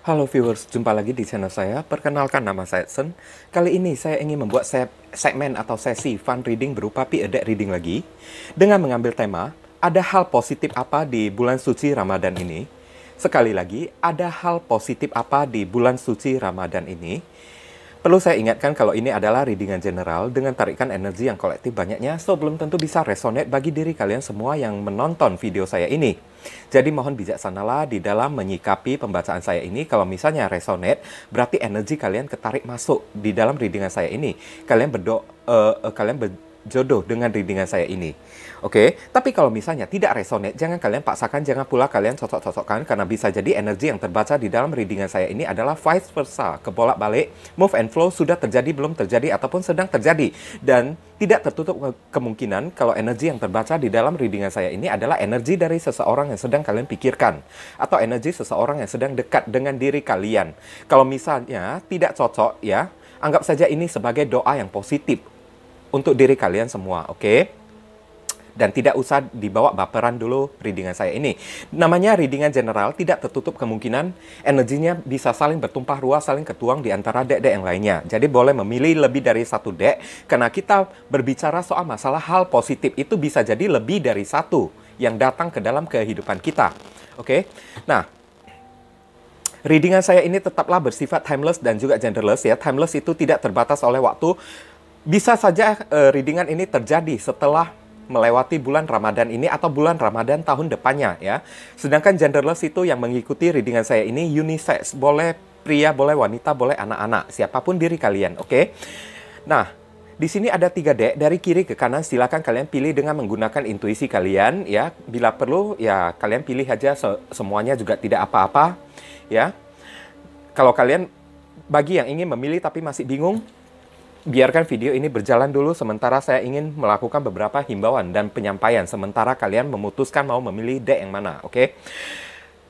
Halo viewers, jumpa lagi di channel saya. Perkenalkan nama saya Edson. Kali ini saya ingin membuat segmen atau sesi fun reading berupa piedek reading lagi dengan mengambil tema ada hal positif apa di bulan suci Ramadan ini? Sekali lagi, ada hal positif apa di bulan suci Ramadan ini? Perlu saya ingatkan kalau ini adalah readingan general dengan tarikan energi yang kolektif banyaknya, so belum tentu bisa resonate bagi diri kalian semua yang menonton video saya ini. Jadi mohon bijaksanalah di dalam menyikapi pembacaan saya ini. Kalau misalnya resonate, berarti energi kalian ketarik masuk di dalam readingan saya ini. Kalian berdo, uh, uh, kalian berjodoh dengan readingan saya ini. Oke, okay? tapi kalau misalnya tidak resonate, jangan kalian paksakan, jangan pula kalian cocok-cocokkan karena bisa jadi energi yang terbaca di dalam readingan saya ini adalah vice versa, kebolak-balik, move and flow sudah terjadi, belum terjadi ataupun sedang terjadi dan tidak tertutup kemungkinan kalau energi yang terbaca di dalam readingan saya ini adalah energi dari seseorang yang sedang kalian pikirkan atau energi seseorang yang sedang dekat dengan diri kalian. Kalau misalnya tidak cocok ya, anggap saja ini sebagai doa yang positif untuk diri kalian semua, oke? Okay? dan tidak usah dibawa baperan dulu readingan saya ini. Namanya readingan general tidak tertutup kemungkinan energinya bisa saling bertumpah ruah, saling ketuang di antara dek-dek yang lainnya. Jadi boleh memilih lebih dari satu dek karena kita berbicara soal masalah hal positif itu bisa jadi lebih dari satu yang datang ke dalam kehidupan kita. Oke. Okay? Nah, readingan saya ini tetaplah bersifat timeless dan juga genderless ya. Timeless itu tidak terbatas oleh waktu. Bisa saja uh, readingan ini terjadi setelah melewati bulan Ramadan ini atau bulan Ramadan tahun depannya ya. Sedangkan genderless itu yang mengikuti readingan saya ini unisex, boleh pria, boleh wanita, boleh anak-anak, siapapun diri kalian, oke? Okay? Nah, di sini ada tiga d dari kiri ke kanan silakan kalian pilih dengan menggunakan intuisi kalian ya. Bila perlu ya kalian pilih aja se semuanya juga tidak apa-apa ya. Kalau kalian bagi yang ingin memilih tapi masih bingung biarkan video ini berjalan dulu sementara saya ingin melakukan beberapa himbauan dan penyampaian sementara kalian memutuskan mau memilih deck yang mana, oke? Okay?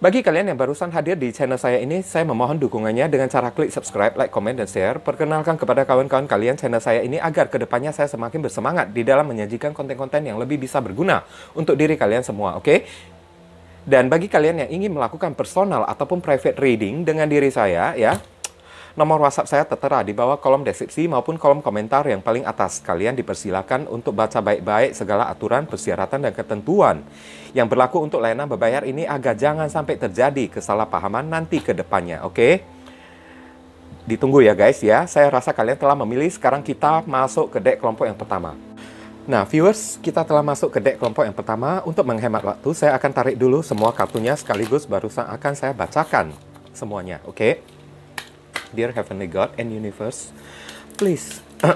Bagi kalian yang barusan hadir di channel saya ini, saya memohon dukungannya dengan cara klik subscribe, like, comment dan share. Perkenalkan kepada kawan-kawan kalian channel saya ini agar kedepannya saya semakin bersemangat di dalam menyajikan konten-konten yang lebih bisa berguna untuk diri kalian semua, oke? Okay? Dan bagi kalian yang ingin melakukan personal ataupun private reading dengan diri saya, ya, Nomor WhatsApp saya tertera di bawah kolom deskripsi maupun kolom komentar yang paling atas. Kalian dipersilakan untuk baca baik-baik segala aturan, persyaratan, dan ketentuan yang berlaku untuk layanan berbayar ini agar jangan sampai terjadi kesalahpahaman nanti ke depannya, oke? Okay? Ditunggu ya guys ya, saya rasa kalian telah memilih, sekarang kita masuk ke dek kelompok yang pertama. Nah, viewers, kita telah masuk ke deck kelompok yang pertama. Untuk menghemat waktu, saya akan tarik dulu semua kartunya sekaligus barusan akan saya bacakan semuanya, oke? Okay? Dear Heavenly God and Universe, please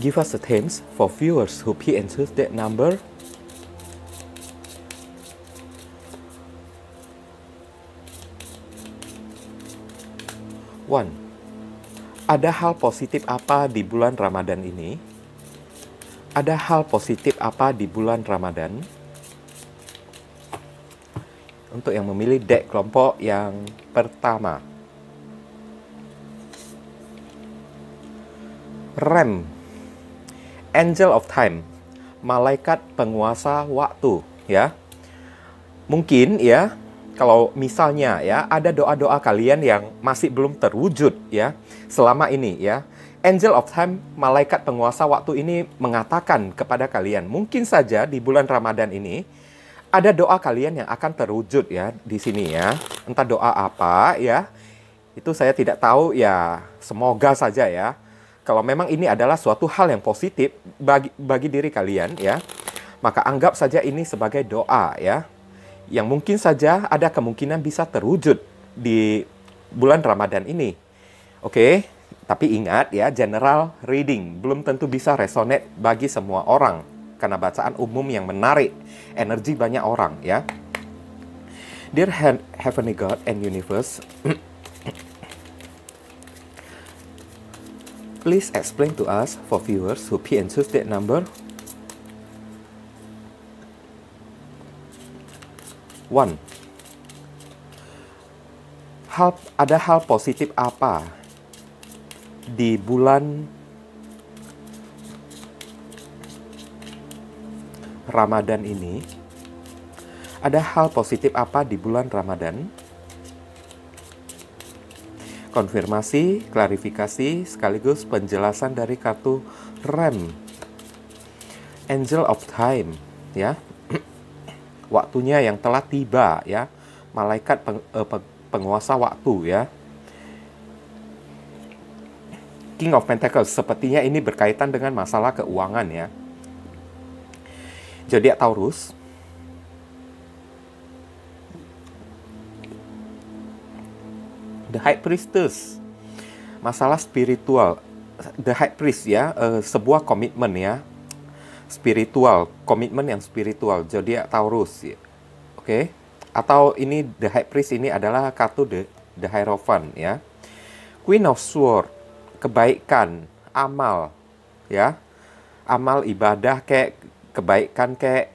give us a themes for viewers who key and choose that number. One, ada hal positif apa di bulan Ramadan ini? Ada hal positif apa di bulan Ramadan? untuk yang memilih deck kelompok yang pertama. Rem Angel of Time Malaikat penguasa waktu ya Mungkin ya kalau misalnya ya ada doa-doa kalian yang masih belum terwujud ya selama ini ya Angel of Time, malaikat penguasa waktu ini mengatakan kepada kalian, mungkin saja di bulan Ramadan ini, ada doa kalian yang akan terwujud ya di sini ya. Entah doa apa ya. Itu saya tidak tahu ya. Semoga saja ya. Kalau memang ini adalah suatu hal yang positif bagi bagi diri kalian ya, maka anggap saja ini sebagai doa ya. Yang mungkin saja ada kemungkinan bisa terwujud di bulan Ramadan ini. Oke, okay? tapi ingat ya, general reading belum tentu bisa resonate bagi semua orang karena bacaan umum yang menarik energi banyak orang ya. Dear Heavenly God and Universe, please explain to us for viewers who pay and choose that number. One, hal, ada hal positif apa di bulan Ramadan ini, ada hal positif apa di bulan Ramadan? Konfirmasi, klarifikasi, sekaligus penjelasan dari kartu REM, Angel of Time, ya, waktunya yang telah tiba, ya, malaikat peng, eh, penguasa waktu, ya. King of Pentacles, sepertinya ini berkaitan dengan masalah keuangan, ya zodiak Taurus. The High Priestess. Masalah spiritual. The High Priest ya, uh, sebuah komitmen ya. Spiritual, komitmen yang spiritual, zodiak Taurus. Ya. Oke. Okay? Atau ini The High Priest ini adalah kartu The, the Hierophant ya. Queen of Sword, kebaikan, amal ya. Amal ibadah kayak kebaikan kek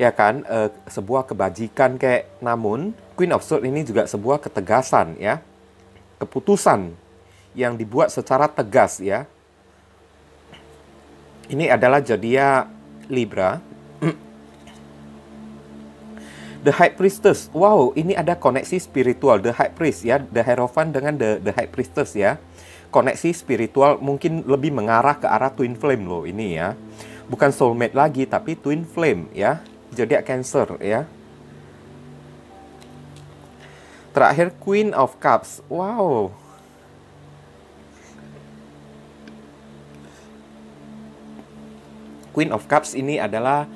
ya kan uh, sebuah kebajikan kek namun Queen of Swords ini juga sebuah ketegasan ya keputusan yang dibuat secara tegas ya ini adalah Jodia Libra The High Priestess. Wow, ini ada koneksi spiritual The High Priest ya, The Hierophant dengan The The High Priestess ya. Koneksi spiritual mungkin lebih mengarah ke arah Twin Flame loh ini ya bukan soulmate lagi tapi twin flame ya zodiak cancer ya terakhir queen of cups wow Queen of Cups ini adalah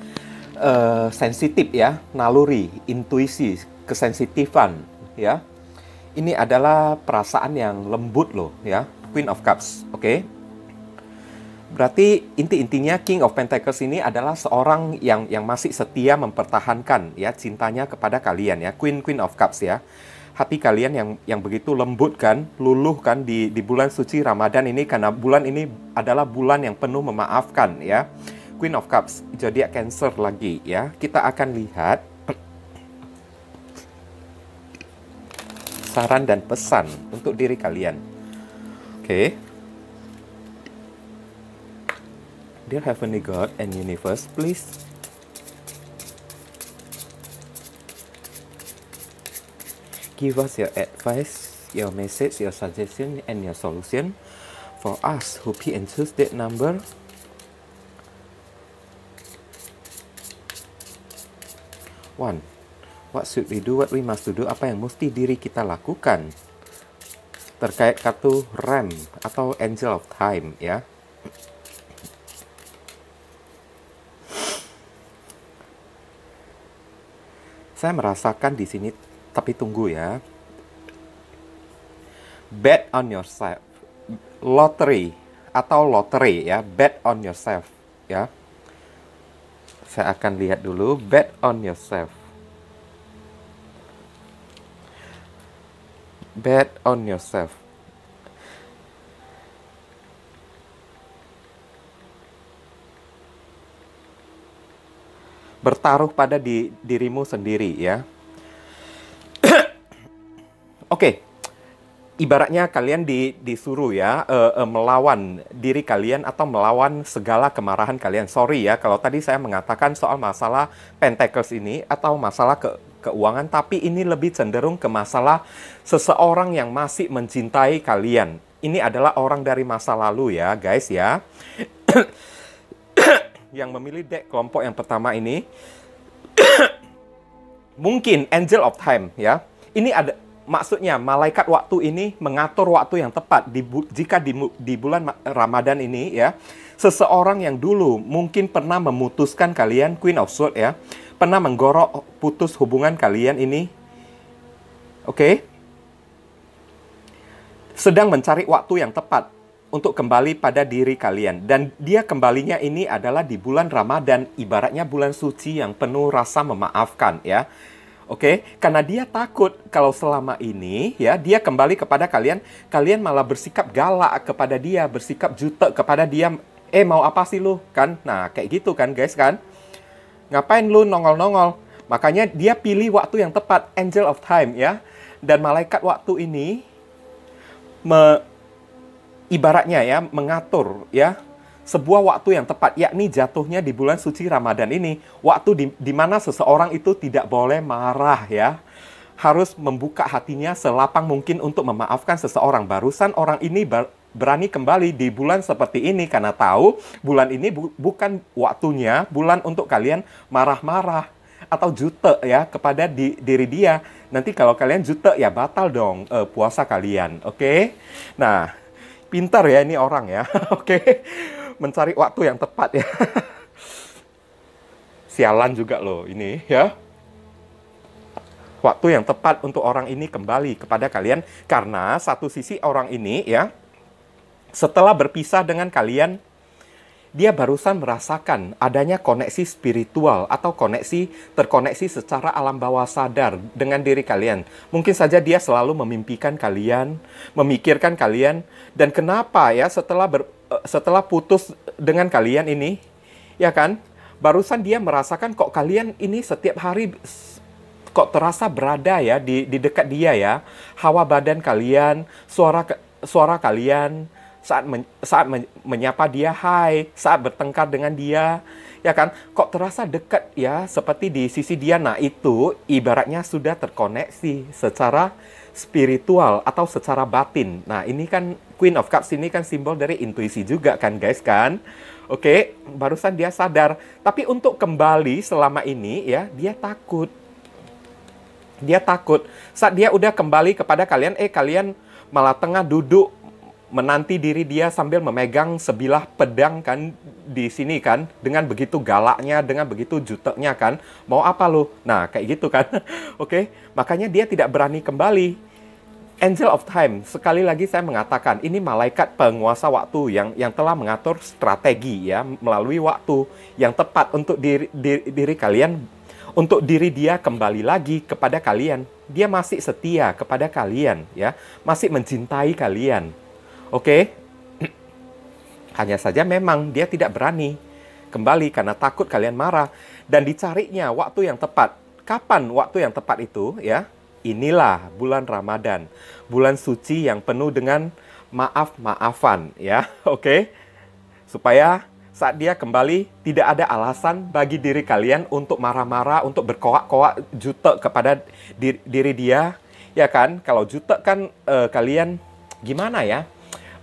uh, sensitif ya, naluri, intuisi, kesensitifan ya. Ini adalah perasaan yang lembut loh ya, Queen of Cups, oke? Okay? Berarti inti-intinya King of Pentacles ini adalah seorang yang yang masih setia mempertahankan ya cintanya kepada kalian ya Queen Queen of Cups ya. Hati kalian yang yang begitu lembut kan, luluh kan di di bulan suci Ramadan ini karena bulan ini adalah bulan yang penuh memaafkan ya. Queen of Cups, jadi Cancer lagi ya. Kita akan lihat saran dan pesan untuk diri kalian. Oke. Okay Dear Heavenly God and Universe, please give us your advice, your message, your suggestion, and your solution for us who pick and choose that number. One, what should we do? What we must do? Apa yang mesti diri kita lakukan terkait kartu rem atau angel of time ya? Saya merasakan di sini, tapi tunggu ya. Bet on yourself, lottery atau lottery ya, bet on yourself ya. Saya akan lihat dulu, bet on yourself. Bet on yourself. bertaruh pada di, dirimu sendiri ya. Oke, okay. ibaratnya kalian di, disuruh ya uh, uh, melawan diri kalian atau melawan segala kemarahan kalian. Sorry ya kalau tadi saya mengatakan soal masalah Pentacles ini atau masalah ke, keuangan, tapi ini lebih cenderung ke masalah seseorang yang masih mencintai kalian. Ini adalah orang dari masa lalu ya guys ya. yang memilih deck kelompok yang pertama ini mungkin Angel of Time ya. Ini ada maksudnya malaikat waktu ini mengatur waktu yang tepat di, jika di, di bulan Ramadan ini ya. Seseorang yang dulu mungkin pernah memutuskan kalian Queen of Sword ya, pernah menggorok putus hubungan kalian ini. Oke. Okay? Sedang mencari waktu yang tepat untuk kembali pada diri kalian. Dan dia kembalinya ini adalah di bulan Ramadan, ibaratnya bulan suci yang penuh rasa memaafkan ya. Oke, okay? karena dia takut kalau selama ini ya dia kembali kepada kalian, kalian malah bersikap galak kepada dia, bersikap jutek kepada dia. Eh mau apa sih lu kan? Nah kayak gitu kan guys kan? Ngapain lu nongol-nongol? Makanya dia pilih waktu yang tepat, angel of time ya. Dan malaikat waktu ini me ibaratnya ya mengatur ya sebuah waktu yang tepat, yakni jatuhnya di bulan suci Ramadan ini, waktu di, di mana seseorang itu tidak boleh marah ya. Harus membuka hatinya selapang mungkin untuk memaafkan seseorang. Barusan orang ini ber, berani kembali di bulan seperti ini karena tahu bulan ini bu, bukan waktunya, bulan untuk kalian marah-marah atau jute ya kepada di, diri dia. Nanti kalau kalian jute ya batal dong uh, puasa kalian, oke? Okay? Nah, pintar ya ini orang ya. Oke. Mencari waktu yang tepat ya. Sialan juga loh ini ya. Waktu yang tepat untuk orang ini kembali kepada kalian karena satu sisi orang ini ya setelah berpisah dengan kalian dia barusan merasakan adanya koneksi spiritual atau koneksi terkoneksi secara alam bawah sadar dengan diri kalian. Mungkin saja dia selalu memimpikan kalian, memikirkan kalian dan kenapa ya setelah ber, eh, setelah putus dengan kalian ini ya kan? Barusan dia merasakan kok kalian ini setiap hari kok terasa berada ya di di dekat dia ya. Hawa badan kalian, suara suara kalian, saat men, saat men, menyapa dia hai, saat bertengkar dengan dia, ya kan? Kok terasa dekat ya seperti di sisi dia. Nah, itu ibaratnya sudah terkoneksi secara spiritual atau secara batin. Nah, ini kan Queen of Cups ini kan simbol dari intuisi juga kan guys kan? Oke, barusan dia sadar. Tapi untuk kembali selama ini ya, dia takut. Dia takut. Saat dia udah kembali kepada kalian, eh kalian malah tengah duduk menanti diri dia sambil memegang sebilah pedang kan di sini kan dengan begitu galaknya dengan begitu juteknya kan mau apa lo nah kayak gitu kan oke makanya dia tidak berani kembali angel of time sekali lagi saya mengatakan ini malaikat penguasa waktu yang yang telah mengatur strategi ya melalui waktu yang tepat untuk diri, diri, diri kalian untuk diri dia kembali lagi kepada kalian dia masih setia kepada kalian ya masih mencintai kalian Oke. Hanya saja memang dia tidak berani kembali karena takut kalian marah dan dicarinya waktu yang tepat. Kapan waktu yang tepat itu ya? Inilah bulan Ramadan, bulan suci yang penuh dengan maaf-maafan ya. Oke. Supaya saat dia kembali, tidak ada alasan bagi diri kalian untuk marah-marah, untuk berkoak-koak jutek kepada diri, dia, ya kan? Kalau jutek kan eh, kalian gimana ya?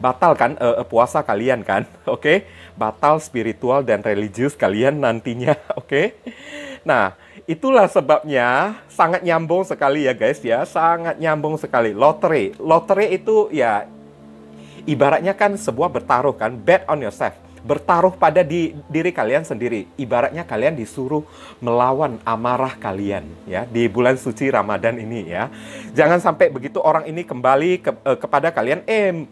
batal kan uh, puasa kalian kan, oke? Okay? Batal spiritual dan religius kalian nantinya, oke? Okay? Nah, itulah sebabnya sangat nyambung sekali ya guys ya, sangat nyambung sekali. Lotre, lotre itu ya ibaratnya kan sebuah bertaruh kan, bet on yourself bertaruh pada di, diri kalian sendiri. Ibaratnya kalian disuruh melawan amarah kalian ya di bulan suci Ramadan ini ya. Jangan sampai begitu orang ini kembali ke, eh, kepada kalian, "Eh,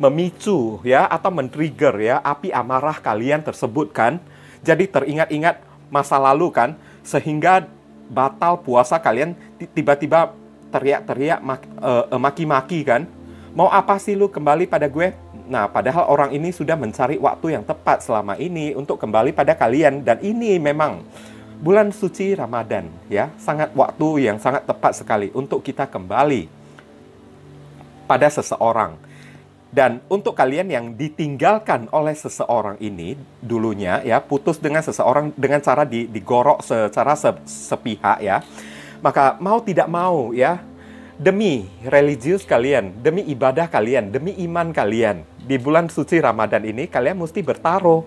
memicu ya atau men-trigger ya api amarah kalian tersebut kan. Jadi teringat-ingat masa lalu kan sehingga batal puasa kalian tiba-tiba teriak-teriak eh, eh, maki-maki kan. Mau apa sih lu kembali pada gue? Nah, padahal orang ini sudah mencari waktu yang tepat selama ini untuk kembali pada kalian dan ini memang bulan suci Ramadan ya, sangat waktu yang sangat tepat sekali untuk kita kembali pada seseorang dan untuk kalian yang ditinggalkan oleh seseorang ini dulunya ya putus dengan seseorang dengan cara di, digorok secara se, sepihak ya. Maka mau tidak mau ya demi religius kalian, demi ibadah kalian, demi iman kalian di bulan suci Ramadan ini kalian mesti bertaruh.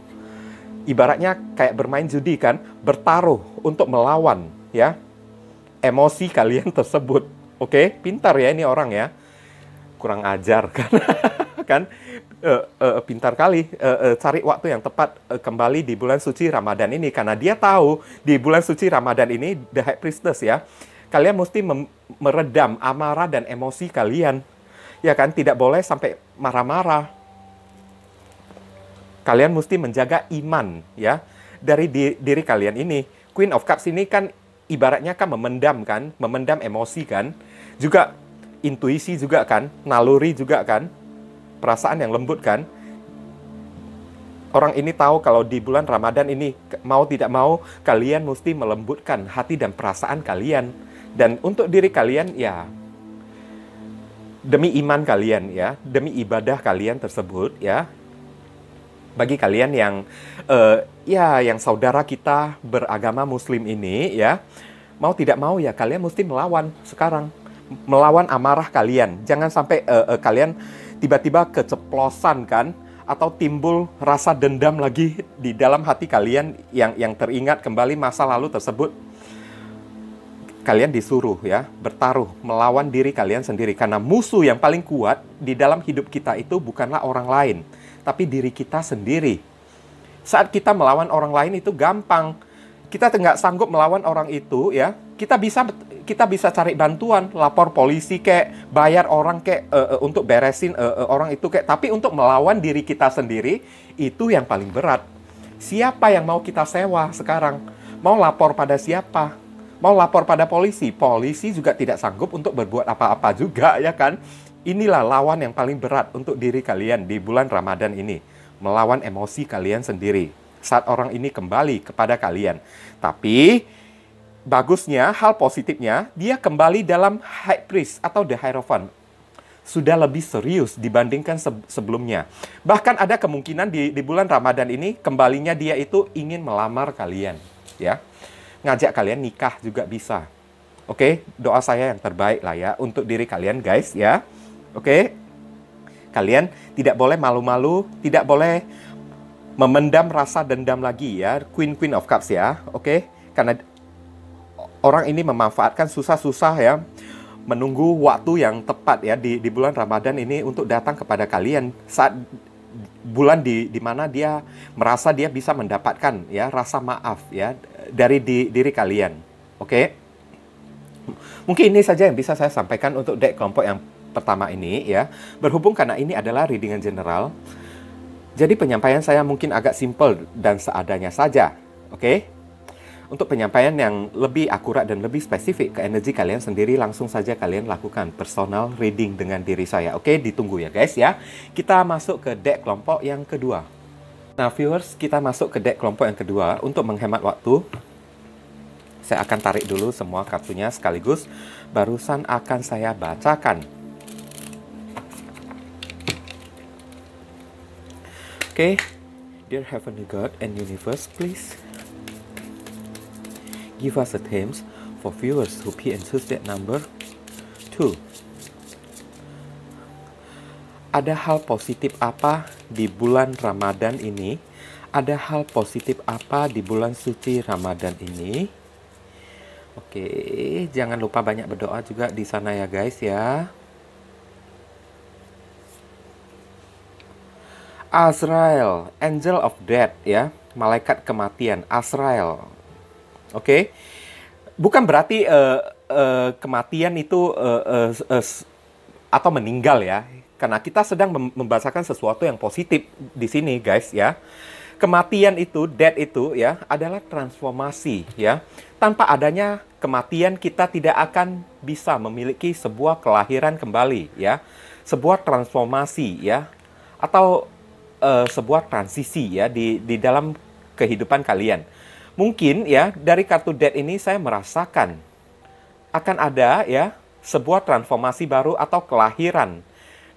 Ibaratnya kayak bermain judi kan, bertaruh untuk melawan ya emosi kalian tersebut. Oke, pintar ya ini orang ya. Kurang ajar kan. kan uh, uh, pintar kali uh, uh, cari waktu yang tepat uh, kembali di bulan suci Ramadan ini karena dia tahu di bulan suci Ramadan ini the high priestess ya kalian mesti meredam amarah dan emosi kalian ya kan tidak boleh sampai marah-marah kalian mesti menjaga iman ya dari di diri kalian ini Queen of Cups ini kan ibaratnya kan memendam kan memendam emosi kan juga intuisi juga kan naluri juga kan perasaan yang lembut kan. Orang ini tahu kalau di bulan Ramadan ini mau tidak mau kalian mesti melembutkan hati dan perasaan kalian dan untuk diri kalian ya demi iman kalian ya, demi ibadah kalian tersebut ya. Bagi kalian yang uh, ya yang saudara kita beragama muslim ini ya, mau tidak mau ya kalian mesti melawan sekarang melawan amarah kalian. Jangan sampai uh, uh, kalian tiba-tiba keceplosan kan atau timbul rasa dendam lagi di dalam hati kalian yang yang teringat kembali masa lalu tersebut kalian disuruh ya bertaruh melawan diri kalian sendiri karena musuh yang paling kuat di dalam hidup kita itu bukanlah orang lain tapi diri kita sendiri saat kita melawan orang lain itu gampang kita tidak sanggup melawan orang itu ya kita bisa kita bisa cari bantuan, lapor polisi kayak bayar orang kayak uh, eh, uh, eh, untuk beresin uh, uh, orang itu kayak tapi untuk melawan diri kita sendiri itu yang paling berat. Siapa yang mau kita sewa sekarang? Mau lapor pada siapa? Mau lapor pada polisi? Polisi juga tidak sanggup untuk berbuat apa-apa juga ya kan? Inilah lawan yang paling berat untuk diri kalian di bulan Ramadan ini, melawan emosi kalian sendiri saat orang ini kembali kepada kalian. Tapi Bagusnya, hal positifnya, dia kembali dalam high priest atau the hierophant. Sudah lebih serius dibandingkan sebelumnya. Bahkan ada kemungkinan di, di bulan Ramadan ini kembalinya dia itu ingin melamar kalian, ya. Ngajak kalian nikah juga bisa. Oke, okay? doa saya yang terbaik lah ya untuk diri kalian guys ya. Oke. Okay? Kalian tidak boleh malu-malu, tidak boleh memendam rasa dendam lagi ya. Queen Queen of Cups ya. Oke. Okay? Karena orang ini memanfaatkan susah-susah ya menunggu waktu yang tepat ya di, di bulan Ramadan ini untuk datang kepada kalian saat bulan di di mana dia merasa dia bisa mendapatkan ya rasa maaf ya dari di, diri kalian. Oke. Okay? Mungkin ini saja yang bisa saya sampaikan untuk dek kelompok yang pertama ini ya. Berhubung karena ini adalah readingan general, jadi penyampaian saya mungkin agak simple dan seadanya saja. Oke. Okay? Untuk penyampaian yang lebih akurat dan lebih spesifik ke energi kalian sendiri, langsung saja kalian lakukan personal reading dengan diri saya. Oke, ditunggu ya guys ya. Kita masuk ke deck kelompok yang kedua. Nah viewers, kita masuk ke deck kelompok yang kedua. Untuk menghemat waktu, saya akan tarik dulu semua kartunya sekaligus. Barusan akan saya bacakan. Oke, okay. Dear Heavenly God and Universe, please give us a themes for viewers to pee and choose that number. 2. Ada hal positif apa di bulan Ramadan ini? Ada hal positif apa di bulan suci Ramadan ini? Oke, jangan lupa banyak berdoa juga di sana ya guys ya. Azrael, Angel of Death ya, malaikat kematian, Azrael. Oke. Okay? Bukan berarti uh, uh, kematian itu uh, uh, uh, atau meninggal ya. Karena kita sedang membahasakan sesuatu yang positif di sini, guys ya. Kematian itu, death itu ya, adalah transformasi ya. Tanpa adanya kematian kita tidak akan bisa memiliki sebuah kelahiran kembali ya. Sebuah transformasi ya atau uh, sebuah transisi ya di di dalam kehidupan kalian. Mungkin ya dari kartu debt ini saya merasakan akan ada ya sebuah transformasi baru atau kelahiran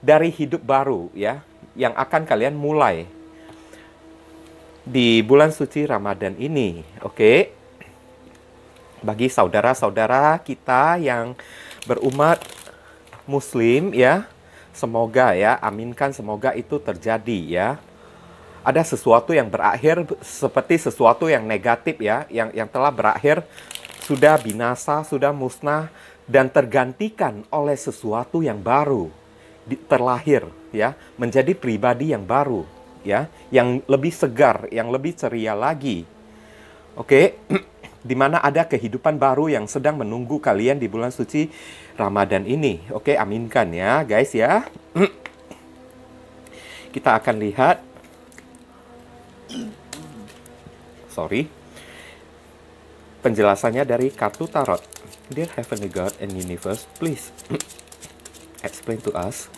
dari hidup baru ya yang akan kalian mulai di bulan suci Ramadan ini. Oke. Bagi saudara-saudara kita yang berumat muslim ya, semoga ya aminkan semoga itu terjadi ya ada sesuatu yang berakhir seperti sesuatu yang negatif ya, yang yang telah berakhir sudah binasa, sudah musnah dan tergantikan oleh sesuatu yang baru terlahir ya, menjadi pribadi yang baru ya, yang lebih segar, yang lebih ceria lagi. Oke. Okay? di mana ada kehidupan baru yang sedang menunggu kalian di bulan suci Ramadan ini. Oke, aminkan ya, guys ya. Kita akan lihat sorry, penjelasannya dari kartu tarot. Dear Heavenly God and Universe, please explain to us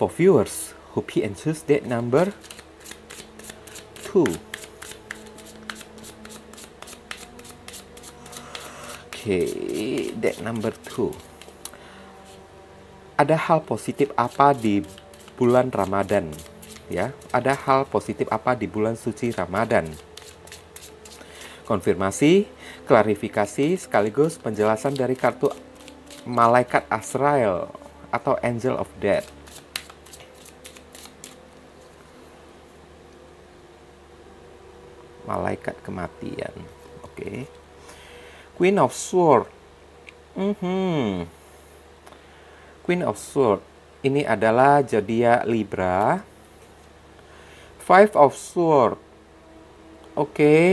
for viewers who pick and choose date number 2. Okay, date number 2. Ada hal positif apa di bulan Ramadan? Ya, ada hal positif apa di bulan suci Ramadan? konfirmasi, klarifikasi, sekaligus penjelasan dari kartu malaikat Azrael atau Angel of Death. Malaikat kematian. Oke. Okay. Queen of Sword. Mm -hmm. Queen of Sword. Ini adalah zodiak Libra. Five of Sword. Oke. Okay.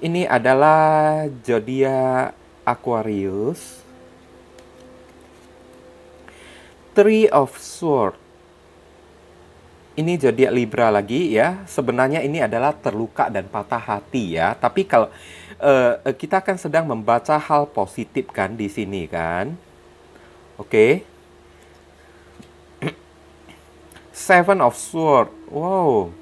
Ini adalah Jodia Aquarius. Three of Swords. Ini Jodia Libra lagi ya. Sebenarnya ini adalah terluka dan patah hati ya. Tapi kalau uh, kita kan sedang membaca hal positif kan di sini kan. Oke. Okay. Seven of Swords. Wow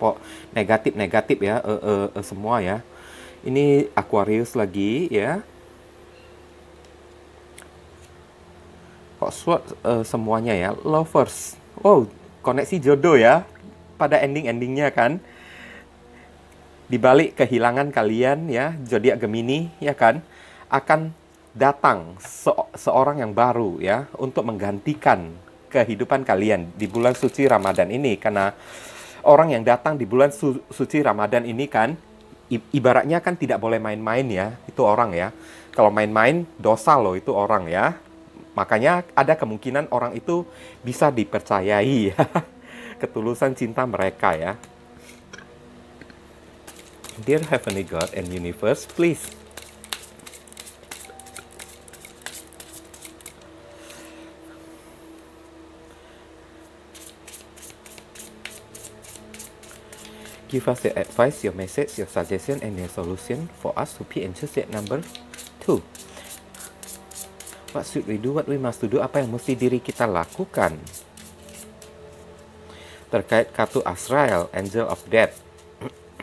kok negatif-negatif ya uh, uh, uh, semua ya. Ini Aquarius lagi ya. Kok uh, semuanya ya, lovers. Wow, koneksi jodoh ya pada ending-endingnya kan. dibalik kehilangan kalian ya, zodiak Gemini ya kan akan datang se seorang yang baru ya untuk menggantikan kehidupan kalian di bulan suci Ramadan ini karena orang yang datang di bulan su suci Ramadan ini kan ibaratnya kan tidak boleh main-main ya itu orang ya. Kalau main-main dosa loh itu orang ya. Makanya ada kemungkinan orang itu bisa dipercayai ya. ketulusan cinta mereka ya. Dear Heavenly God and Universe, please Give us your advice, your message, your suggestion, and your solution for us to pick and choose that Number two, what should we do? What we must do? Apa yang mesti diri kita lakukan? Terkait kartu Azrael, Angel of Death.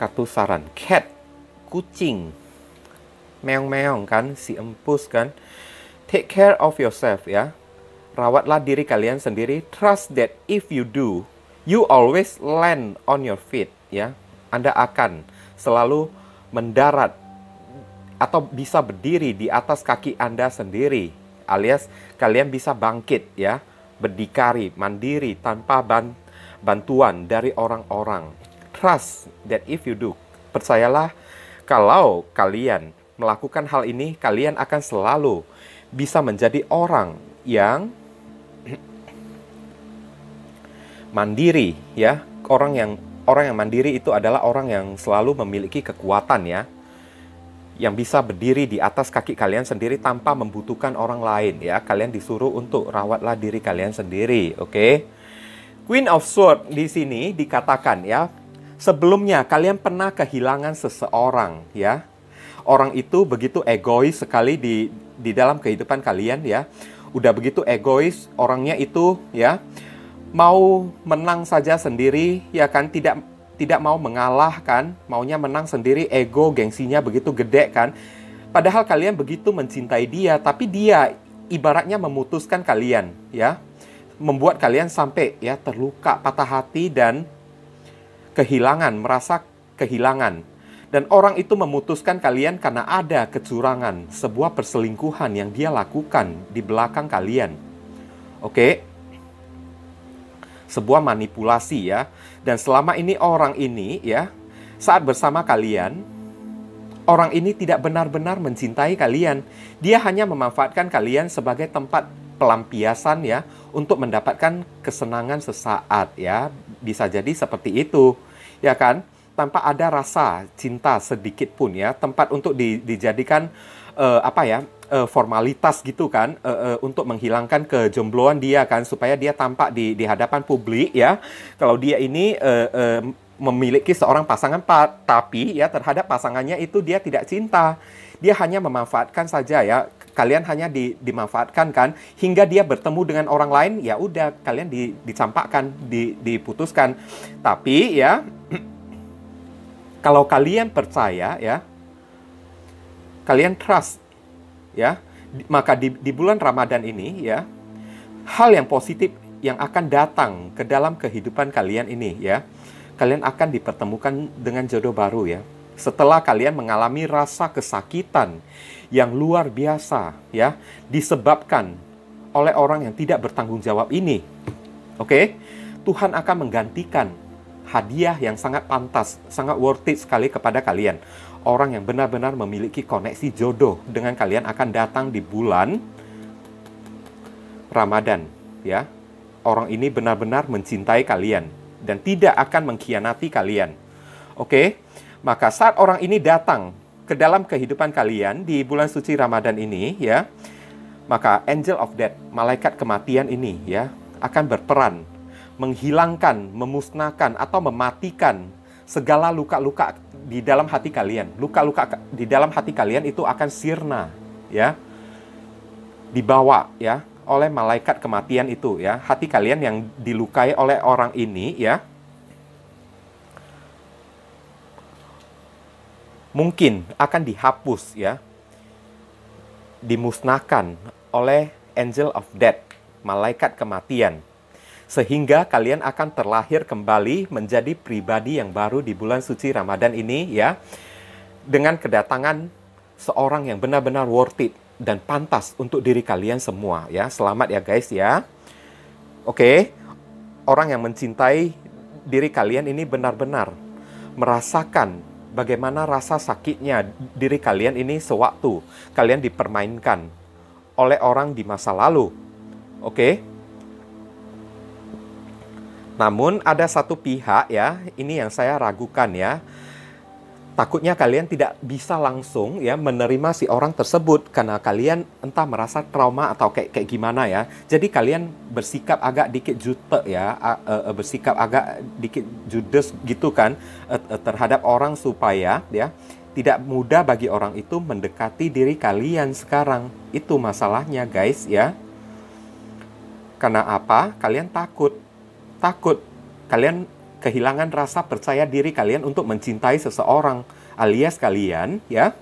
Kartu saran, cat, kucing, meong-meong kan, si empus kan. Take care of yourself ya rawatlah diri kalian sendiri. Trust that if you do, you always land on your feet. Ya, Anda akan selalu mendarat atau bisa berdiri di atas kaki Anda sendiri. Alias kalian bisa bangkit ya, berdikari, mandiri tanpa ban bantuan dari orang-orang. Trust that if you do, percayalah kalau kalian melakukan hal ini, kalian akan selalu bisa menjadi orang yang mandiri ya orang yang orang yang mandiri itu adalah orang yang selalu memiliki kekuatan ya yang bisa berdiri di atas kaki kalian sendiri tanpa membutuhkan orang lain ya kalian disuruh untuk rawatlah diri kalian sendiri oke okay? Queen of Sword di sini dikatakan ya sebelumnya kalian pernah kehilangan seseorang ya orang itu begitu egois sekali di di dalam kehidupan kalian ya udah begitu egois orangnya itu ya mau menang saja sendiri ya kan tidak tidak mau mengalah kan maunya menang sendiri ego gengsinya begitu gede kan padahal kalian begitu mencintai dia tapi dia ibaratnya memutuskan kalian ya membuat kalian sampai ya terluka patah hati dan kehilangan merasa kehilangan dan orang itu memutuskan kalian karena ada kecurangan, sebuah perselingkuhan yang dia lakukan di belakang kalian. Oke, sebuah manipulasi ya. Dan selama ini orang ini ya, saat bersama kalian, orang ini tidak benar-benar mencintai kalian. Dia hanya memanfaatkan kalian sebagai tempat pelampiasan ya untuk mendapatkan kesenangan sesaat ya bisa jadi seperti itu ya kan tanpa ada rasa cinta sedikit pun ya tempat untuk di, dijadikan uh, apa ya uh, formalitas gitu kan uh, uh, untuk menghilangkan kejombloan dia kan supaya dia tampak di di hadapan publik ya kalau dia ini uh, uh, memiliki seorang pasangan tapi ya terhadap pasangannya itu dia tidak cinta dia hanya memanfaatkan saja ya kalian hanya di, dimanfaatkan kan hingga dia bertemu dengan orang lain ya udah kalian di, dicampakkan di, diputuskan tapi ya Kalau kalian percaya ya, kalian trust ya, maka di, di bulan Ramadan ini ya, hal yang positif yang akan datang ke dalam kehidupan kalian ini ya. Kalian akan dipertemukan dengan jodoh baru ya. Setelah kalian mengalami rasa kesakitan yang luar biasa ya, disebabkan oleh orang yang tidak bertanggung jawab ini. Oke? Okay? Tuhan akan menggantikan hadiah yang sangat pantas, sangat worth it sekali kepada kalian. Orang yang benar-benar memiliki koneksi jodoh dengan kalian akan datang di bulan Ramadan, ya. Orang ini benar-benar mencintai kalian dan tidak akan mengkhianati kalian. Oke. Maka saat orang ini datang ke dalam kehidupan kalian di bulan suci Ramadan ini, ya. Maka angel of death, malaikat kematian ini, ya, akan berperan menghilangkan, memusnahkan, atau mematikan segala luka-luka di dalam hati kalian. Luka-luka di dalam hati kalian itu akan sirna, ya. Dibawa, ya, oleh malaikat kematian itu, ya. Hati kalian yang dilukai oleh orang ini, ya. Mungkin akan dihapus, ya. Dimusnahkan oleh angel of death, malaikat kematian sehingga kalian akan terlahir kembali menjadi pribadi yang baru di bulan suci Ramadan ini ya dengan kedatangan seorang yang benar-benar worth it dan pantas untuk diri kalian semua ya. Selamat ya guys ya. Oke. Orang yang mencintai diri kalian ini benar-benar merasakan bagaimana rasa sakitnya diri kalian ini sewaktu kalian dipermainkan oleh orang di masa lalu. Oke? Okay? Namun ada satu pihak ya, ini yang saya ragukan ya. Takutnya kalian tidak bisa langsung ya menerima si orang tersebut karena kalian entah merasa trauma atau kayak kayak gimana ya. Jadi kalian bersikap agak dikit jute ya, e, e, bersikap agak dikit judes gitu kan e, terhadap orang supaya ya tidak mudah bagi orang itu mendekati diri kalian sekarang. Itu masalahnya, guys, ya. Karena apa? Kalian takut takut, kalian kehilangan rasa percaya diri kalian untuk mencintai seseorang, alias kalian ya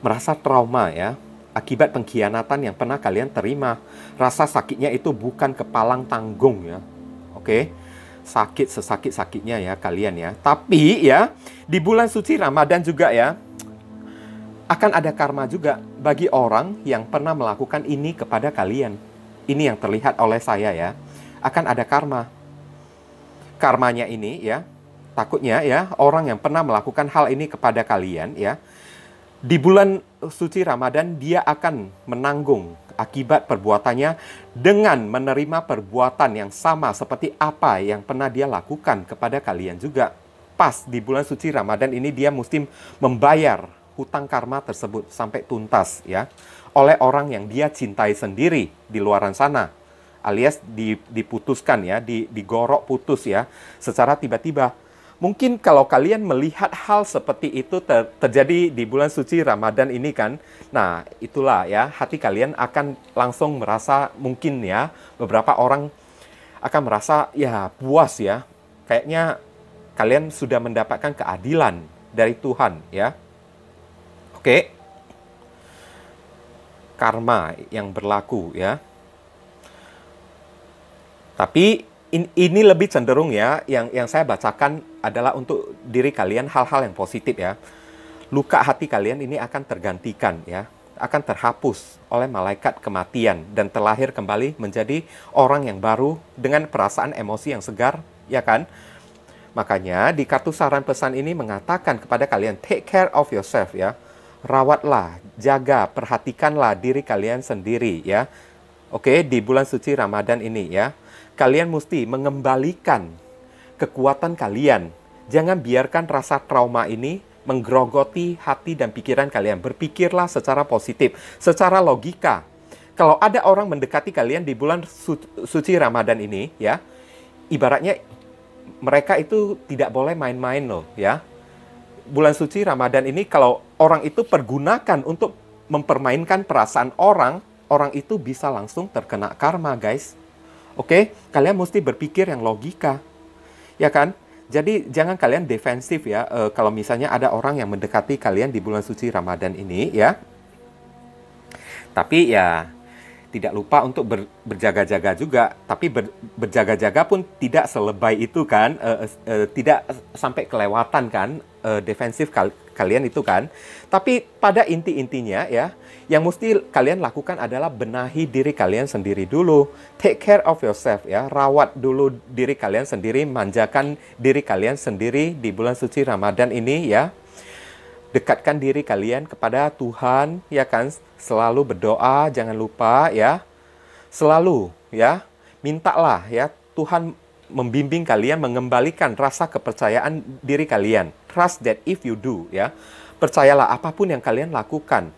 merasa trauma ya akibat pengkhianatan yang pernah kalian terima. Rasa sakitnya itu bukan kepalang tanggung ya. Oke. Sakit sesakit-sakitnya ya kalian ya. Tapi ya di bulan suci Ramadan juga ya akan ada karma juga bagi orang yang pernah melakukan ini kepada kalian. Ini yang terlihat oleh saya ya akan ada karma. Karmanya ini ya, takutnya ya orang yang pernah melakukan hal ini kepada kalian ya, di bulan suci Ramadan dia akan menanggung akibat perbuatannya dengan menerima perbuatan yang sama seperti apa yang pernah dia lakukan kepada kalian juga. Pas di bulan suci Ramadan ini dia mesti membayar hutang karma tersebut sampai tuntas ya oleh orang yang dia cintai sendiri di luaran sana alias diputuskan ya, digorok putus ya, secara tiba-tiba. Mungkin kalau kalian melihat hal seperti itu ter terjadi di bulan suci Ramadan ini kan, nah itulah ya, hati kalian akan langsung merasa mungkin ya, beberapa orang akan merasa ya puas ya, kayaknya kalian sudah mendapatkan keadilan dari Tuhan ya. Oke. Karma yang berlaku ya. Tapi in, ini lebih cenderung ya yang yang saya bacakan adalah untuk diri kalian hal-hal yang positif ya. Luka hati kalian ini akan tergantikan ya, akan terhapus oleh malaikat kematian dan terlahir kembali menjadi orang yang baru dengan perasaan emosi yang segar, ya kan? Makanya di kartu saran pesan ini mengatakan kepada kalian take care of yourself ya. Rawatlah, jaga, perhatikanlah diri kalian sendiri ya. Oke, di bulan suci Ramadan ini ya Kalian mesti mengembalikan kekuatan kalian. Jangan biarkan rasa trauma ini menggerogoti hati dan pikiran kalian. Berpikirlah secara positif, secara logika. Kalau ada orang mendekati kalian di bulan su suci Ramadan ini, ya, ibaratnya mereka itu tidak boleh main-main loh, ya. Bulan suci Ramadan ini kalau orang itu pergunakan untuk mempermainkan perasaan orang, orang itu bisa langsung terkena karma, guys. Oke, okay? kalian mesti berpikir yang logika. Ya kan? Jadi jangan kalian defensif ya e, kalau misalnya ada orang yang mendekati kalian di bulan suci Ramadan ini ya. Tapi ya tidak lupa untuk ber, berjaga-jaga juga, tapi ber, berjaga-jaga pun tidak selebay itu kan, e, e, tidak sampai kelewatan kan e, defensif kalian itu kan. Tapi pada inti-intinya ya, yang mesti kalian lakukan adalah benahi diri kalian sendiri dulu. Take care of yourself ya, rawat dulu diri kalian sendiri, manjakan diri kalian sendiri di bulan suci Ramadan ini ya. Dekatkan diri kalian kepada Tuhan ya kan, selalu berdoa, jangan lupa ya. Selalu ya, mintalah ya Tuhan membimbing kalian mengembalikan rasa kepercayaan diri kalian. Trust that if you do, ya, percayalah apapun yang kalian lakukan.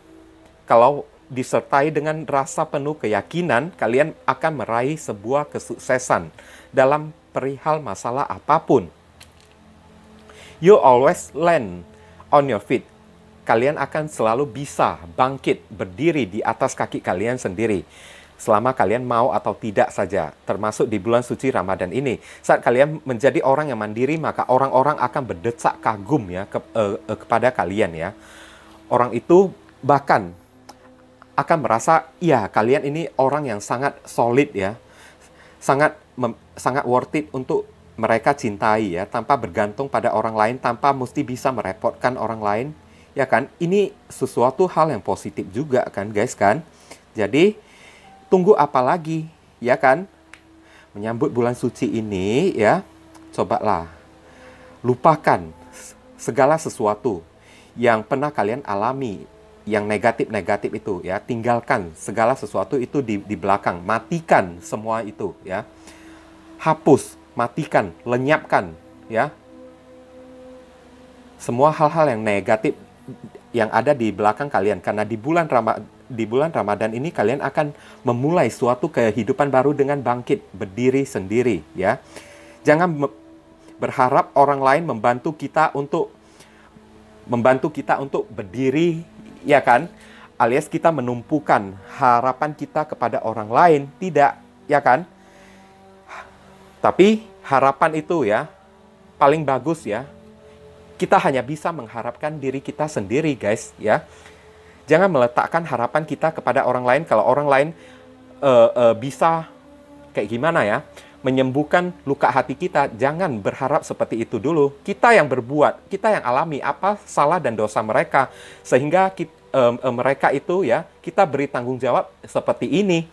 Kalau disertai dengan rasa penuh keyakinan, kalian akan meraih sebuah kesuksesan dalam perihal masalah apapun. You always land on your feet. Kalian akan selalu bisa bangkit, berdiri di atas kaki kalian sendiri selama kalian mau atau tidak saja, termasuk di bulan suci Ramadan ini. Saat kalian menjadi orang yang mandiri, maka orang-orang akan berdecak kagum ya ke, uh, uh, kepada kalian ya. Orang itu bahkan akan merasa, ya kalian ini orang yang sangat solid ya, sangat mem, sangat worth it untuk mereka cintai ya, tanpa bergantung pada orang lain, tanpa mesti bisa merepotkan orang lain, ya kan? Ini sesuatu hal yang positif juga kan guys kan? Jadi tunggu apa lagi? Ya kan? Menyambut bulan suci ini ya, cobalah lupakan segala sesuatu yang pernah kalian alami yang negatif-negatif itu ya tinggalkan segala sesuatu itu di, di belakang matikan semua itu ya hapus matikan lenyapkan ya semua hal-hal yang negatif yang ada di belakang kalian karena di bulan Ramadan di bulan Ramadan ini kalian akan memulai suatu kehidupan baru dengan bangkit, berdiri sendiri ya. Jangan berharap orang lain membantu kita untuk membantu kita untuk berdiri ya kan? Alias kita menumpukan harapan kita kepada orang lain, tidak ya kan? Tapi harapan itu ya paling bagus ya. Kita hanya bisa mengharapkan diri kita sendiri, guys, ya. Jangan meletakkan harapan kita kepada orang lain kalau orang lain uh, uh, bisa kayak gimana ya menyembuhkan luka hati kita. Jangan berharap seperti itu dulu. Kita yang berbuat, kita yang alami apa salah dan dosa mereka sehingga kita, uh, uh, mereka itu ya kita beri tanggung jawab seperti ini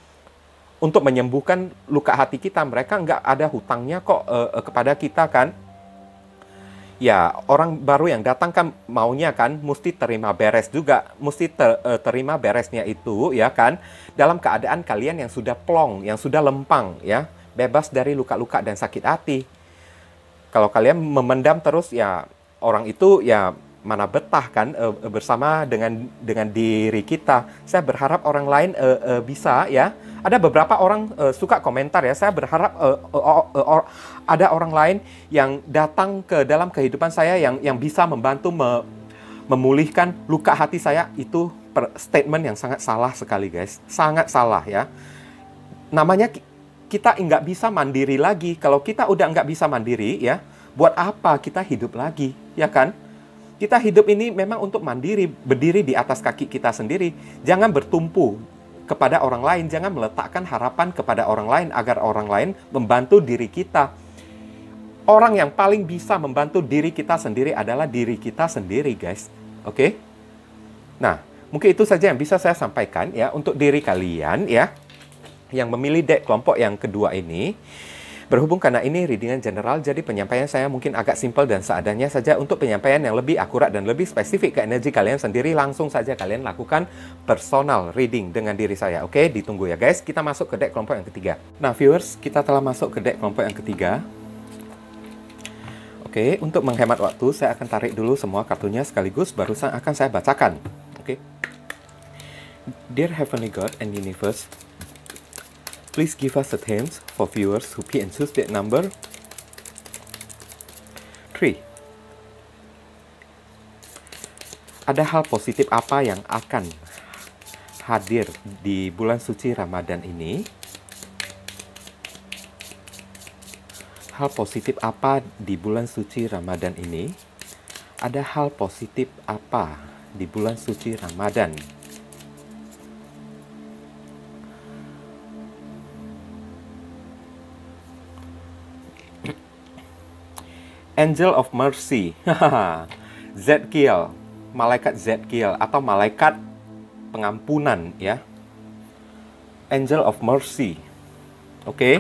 untuk menyembuhkan luka hati kita. Mereka nggak ada hutangnya kok uh, uh, kepada kita kan ya orang baru yang datang kan maunya kan mesti terima beres juga, mesti ter, uh, terima beresnya itu ya kan dalam keadaan kalian yang sudah plong, yang sudah lempang ya, bebas dari luka-luka dan sakit hati. Kalau kalian memendam terus ya orang itu ya mana betah kan uh, bersama dengan dengan diri kita. Saya berharap orang lain uh, uh, bisa ya. Ada beberapa orang uh, suka komentar ya. Saya berharap uh, uh, uh, or, ada orang lain yang datang ke dalam kehidupan saya yang yang bisa membantu me, memulihkan luka hati saya itu per, statement yang sangat salah sekali guys. Sangat salah ya. Namanya kita nggak bisa mandiri lagi. Kalau kita udah nggak bisa mandiri ya, buat apa kita hidup lagi, ya kan? Kita hidup ini memang untuk mandiri, berdiri di atas kaki kita sendiri. Jangan bertumpu kepada orang lain, jangan meletakkan harapan kepada orang lain agar orang lain membantu diri kita. Orang yang paling bisa membantu diri kita sendiri adalah diri kita sendiri, guys. Oke? Okay? Nah, mungkin itu saja yang bisa saya sampaikan ya untuk diri kalian ya yang memilih dek kelompok yang kedua ini. Berhubung karena ini readingan general, jadi penyampaian saya mungkin agak simpel dan seadanya saja untuk penyampaian yang lebih akurat dan lebih spesifik ke energi kalian sendiri, langsung saja kalian lakukan personal reading dengan diri saya. Oke, ditunggu ya guys. Kita masuk ke deck kelompok yang ketiga. Nah viewers, kita telah masuk ke deck kelompok yang ketiga. Oke, untuk menghemat waktu, saya akan tarik dulu semua kartunya sekaligus, barusan akan saya bacakan. Oke. Dear Heavenly God and Universe, Please give us a thanks for viewers who pick and choose that number. 3. Ada hal positif apa yang akan hadir di bulan suci Ramadan ini? Hal positif apa di bulan suci Ramadan ini? Ada hal positif apa di bulan suci Ramadan? Angel of Mercy. Zekiel, malaikat Zekiel atau malaikat pengampunan ya. Angel of Mercy. Oke. Okay?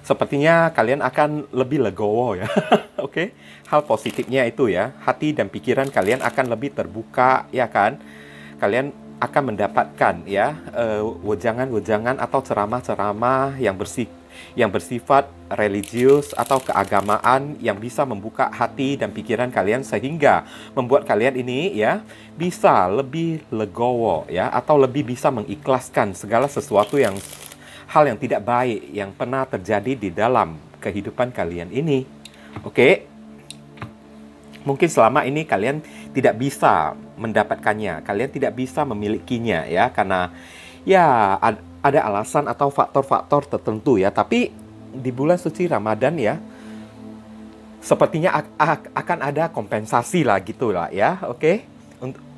Sepertinya kalian akan lebih legowo ya. Oke. okay? Hal positifnya itu ya, hati dan pikiran kalian akan lebih terbuka ya kan? Kalian akan mendapatkan ya eh, wejangan-wejangan atau ceramah-ceramah yang bersih yang bersifat religius atau keagamaan yang bisa membuka hati dan pikiran kalian sehingga membuat kalian ini ya bisa lebih legowo ya atau lebih bisa mengikhlaskan segala sesuatu yang hal yang tidak baik yang pernah terjadi di dalam kehidupan kalian ini. Oke. Mungkin selama ini kalian tidak bisa mendapatkannya, kalian tidak bisa memilikinya ya karena ya ada alasan atau faktor-faktor tertentu ya, tapi di bulan suci Ramadan ya sepertinya akan ada kompensasi lah gitu lah ya, oke? Okay?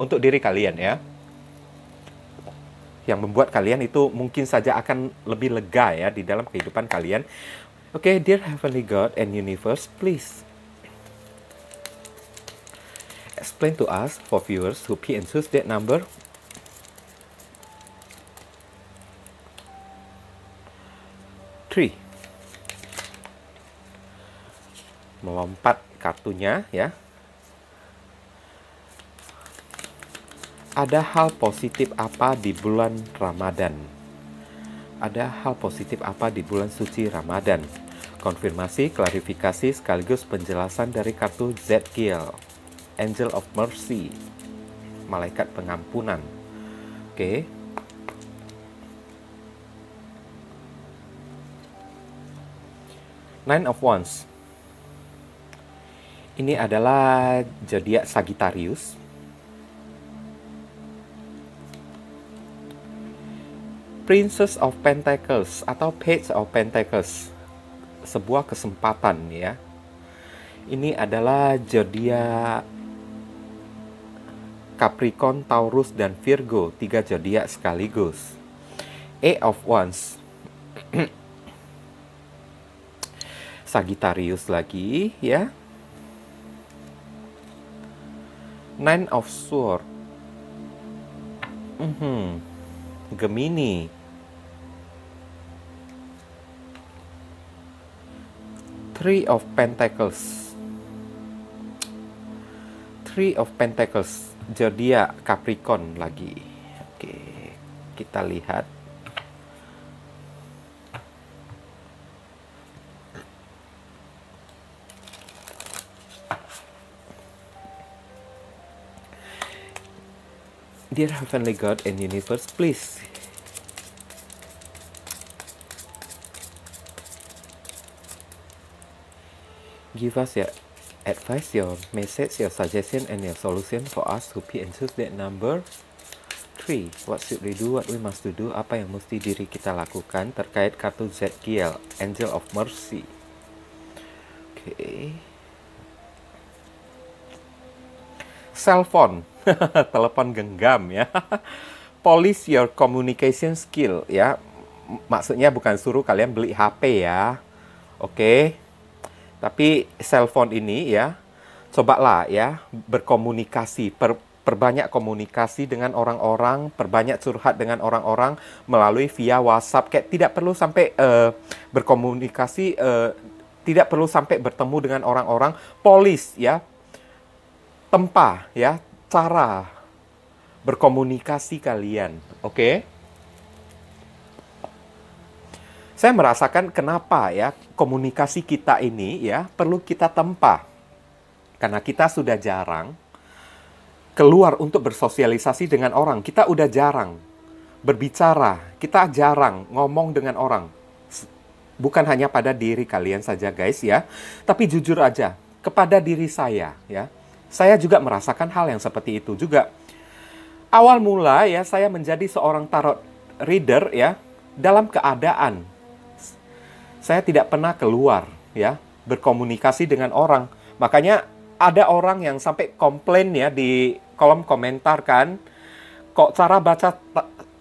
Untuk, diri kalian ya. Yang membuat kalian itu mungkin saja akan lebih lega ya di dalam kehidupan kalian. Oke, okay, dear heavenly God and universe, please explain to us for viewers who P and choose that number three melompat kartunya ya ada hal positif apa di bulan Ramadan ada hal positif apa di bulan suci Ramadan konfirmasi klarifikasi sekaligus penjelasan dari kartu Zekiel, Angel of Mercy malaikat pengampunan oke okay. Nine of Wands. Ini adalah zodiak Sagittarius. Princess of Pentacles atau Page of Pentacles. Sebuah kesempatan ya. Ini adalah zodiak Capricorn, Taurus dan Virgo, tiga zodiak sekaligus. Eight of Wands. Sagittarius lagi ya. Nine of Swords. Mm -hmm. Gemini. Three of Pentacles. Three of Pentacles. Jadi ya Capricorn lagi. Oke, kita lihat Dear Heavenly God and Universe, please give us your advice, your message, your suggestion, and your solution for us to be and choose that number. three. What should we do? What we must do? Apa yang mesti diri kita lakukan terkait kartu Zekiel, Angel of Mercy. Okay. Cell phone. telepon genggam ya. Polish your communication skill ya. Maksudnya bukan suruh kalian beli HP ya. Oke. Okay? Tapi phone ini ya, cobalah ya berkomunikasi, per, perbanyak komunikasi dengan orang-orang, perbanyak curhat dengan orang-orang melalui via WhatsApp. Kayak tidak perlu sampai uh, berkomunikasi uh, tidak perlu sampai bertemu dengan orang-orang polis ya tempa ya cara berkomunikasi kalian, oke? Okay? Saya merasakan kenapa ya komunikasi kita ini ya perlu kita tempa. Karena kita sudah jarang keluar untuk bersosialisasi dengan orang. Kita udah jarang berbicara, kita jarang ngomong dengan orang. Bukan hanya pada diri kalian saja guys ya, tapi jujur aja kepada diri saya ya saya juga merasakan hal yang seperti itu juga. Awal mula ya saya menjadi seorang tarot reader ya dalam keadaan saya tidak pernah keluar ya berkomunikasi dengan orang. Makanya ada orang yang sampai komplain ya di kolom komentar kan kok cara baca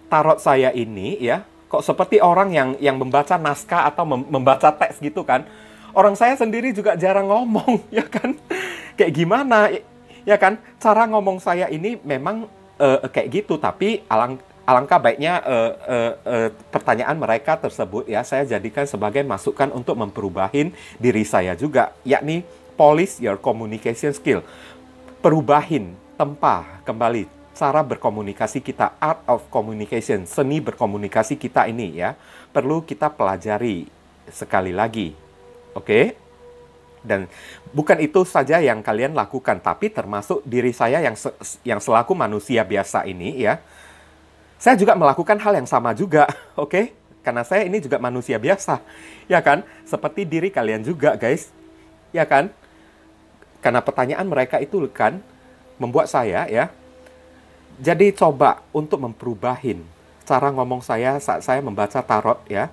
tarot saya ini ya kok seperti orang yang yang membaca naskah atau membaca teks gitu kan Orang saya sendiri juga jarang ngomong, ya kan? Kayak gimana, ya kan? Cara ngomong saya ini memang uh, kayak gitu, tapi alang alangkah baiknya uh, uh, uh, pertanyaan mereka tersebut ya saya jadikan sebagai masukan untuk memperubahin diri saya juga, yakni polish your communication skill. Perubahin, tempa kembali cara berkomunikasi kita, art of communication, seni berkomunikasi kita ini ya, perlu kita pelajari sekali lagi Oke? Dan bukan itu saja yang kalian lakukan, tapi termasuk diri saya yang se yang selaku manusia biasa ini ya. Saya juga melakukan hal yang sama juga, oke? Karena saya ini juga manusia biasa. Ya kan? Seperti diri kalian juga, guys. Ya kan? Karena pertanyaan mereka itu kan membuat saya ya. Jadi coba untuk memperubahin cara ngomong saya saat saya membaca tarot ya